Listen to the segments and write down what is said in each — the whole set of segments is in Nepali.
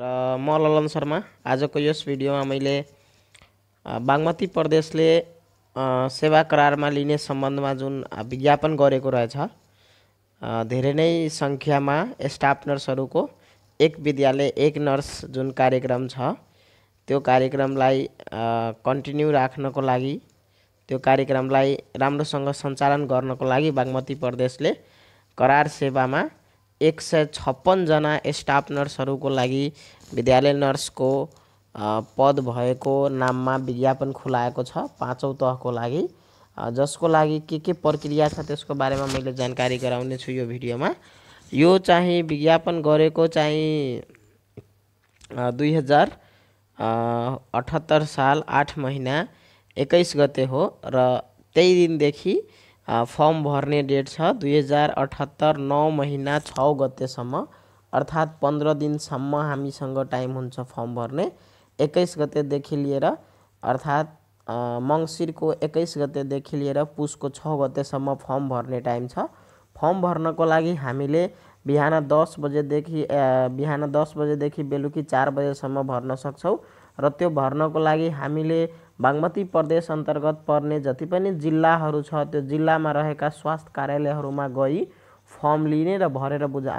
र म ललन शर्मा आजको यस भिडियोमा मैले बागमती प्रदेशले सेवा करारमा लिने सम्बन्धमा जुन विज्ञापन गरेको रहेछ धेरै नै सङ्ख्यामा स्टाफ नर्सहरूको एक विद्यालय एक नर्स जुन कार्यक्रम छ त्यो कार्यक्रमलाई कन्टिन्यू राख्नको लागि त्यो कार्यक्रमलाई राम्रोसँग सञ्चालन गर्नको लागि बागमती प्रदेशले करार सेवामा एक सय छप्पनजना स्टाफ नर्सहरूको लागि विद्यालय नर्सको पद भएको नाममा विज्ञापन खुलाएको छ पाँचौँ तहको लागि जसको लागि के के प्रक्रिया छ त्यसको बारेमा मैले जानकारी गराउने छु यो भिडियोमा यो चाहिँ विज्ञापन गरेको चाहिँ दुई हजार अठहत्तर साल आठ महिना एक्काइस गते हो र त्यही दिनदेखि फर्म भर्ने डेट छ दुई हजार अठहत्तर नौ महिना छ गतेसम्म अर्थात् पन्ध्र दिनसम्म हामीसँग टाइम हुन्छ फर्म भर्ने एक्काइस गतेदेखि लिएर अर्थात् मङ्सिरको एक्काइस गतेदेखि लिएर पुसको छ गतेसम्म फर्म भर्ने टाइम छ फर्म भर्नको लागि हामीले बिहान दस बजेदेखि बिहान दस बजेदेखि बेलुकी चार बजेसम्म भर्न सक्छौँ र त्यो भर्नको लागि हामीले बागमती प्रदेश अन्तर्गत पर्ने जति पनि जिल्लाहरू छ त्यो जिल्लामा रहेका स्वास्थ्य कार्यालयहरूमा गई फर्म लिने र भरेर बुझा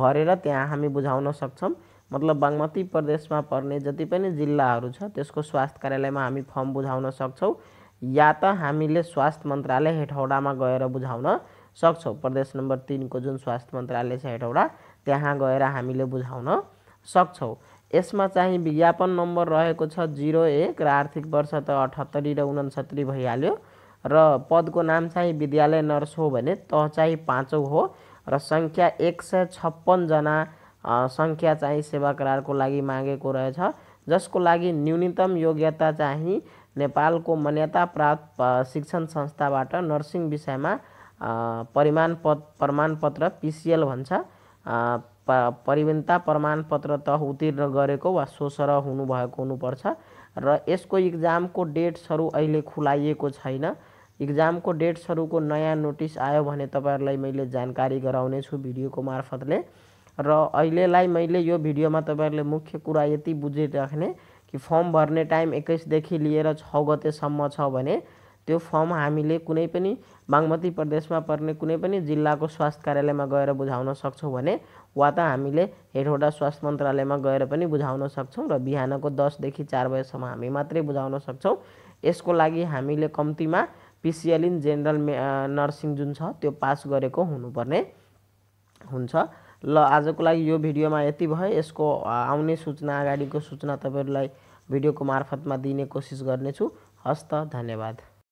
भरेर त्यहाँ हामी बुझाउन सक्छौँ मतलब बागमती प्रदेशमा पर्ने जति पनि जिल्लाहरू छ त्यसको स्वास्थ्य कार्यालयमा हामी फर्म बुझाउन सक्छौँ या त हामीले स्वास्थ्य मन्त्रालय हेटौडामा गएर बुझाउन सक्छौँ प्रदेश नम्बर तिनको जुन स्वास्थ्य मन्त्रालय छ हेटौडा त्यहाँ गएर हामीले बुझाउन सक्छौँ इसमें चाहे विज्ञापन नंबर रहे जीरो एक रर्थिक वर्ष त अठहत्तरी र उनसत्तरी रद को नाम चाहिँ विद्यालय नर्स हो भने तह चाहिँ पांचों हो रख्या सङ्ख्या एक सय छप्पन्नजना सङ्ख्या चाहिँ सेवा करारको लागि मागेको रहेछ जसको लागि न्यूनतम योग्यता चाहिँ मान्यता प्राप्त शिक्षण संस्थाबाट नर्सिङ विषयमा परिमाण पत प्रमाणपत्र पीसिएल भन्छ परिवीनता प्रमाणपत्र तह उत्तीर्ण गरेको वा सोसर हुनुभएको हुनुपर्छ र यसको डेट्स डेट्सहरू अहिले खुलाइएको छैन इक्जामको को नया नोटिस आयो भने मैं मैले जानकारी भिडियो को मार्फतले र अहिलेलाई मैले यो में तपाईँहरूले मुख्य कुरा यति रखने कि फर्म भर्ने टाइम देखि लिएर छ गतेसम्म छ भने तो फर्म हमीर कुछ बागमती प्रदेश में पर्ने कुछ जिला को स्वास्थ्य कार्यालय में गए बुझा सकता वा तो हमी हेडवटा स्वास्थ्य मन्त्रालयमा गएर पनि बुझाउन सक्छौँ र दस देखि चार बजेसम हमी मत बुझा सकता इसको हमी कमती में पिसिएल इन जेनरल मे नर्सिंग जो त्यो पास गरेको हुनुपर्ने हुन्छ ये भिडियो में ये भो आने सूचना यसको को सूचना तब सूचना को मार्फत में दिने कोशिश करने हस्त धन्यवाद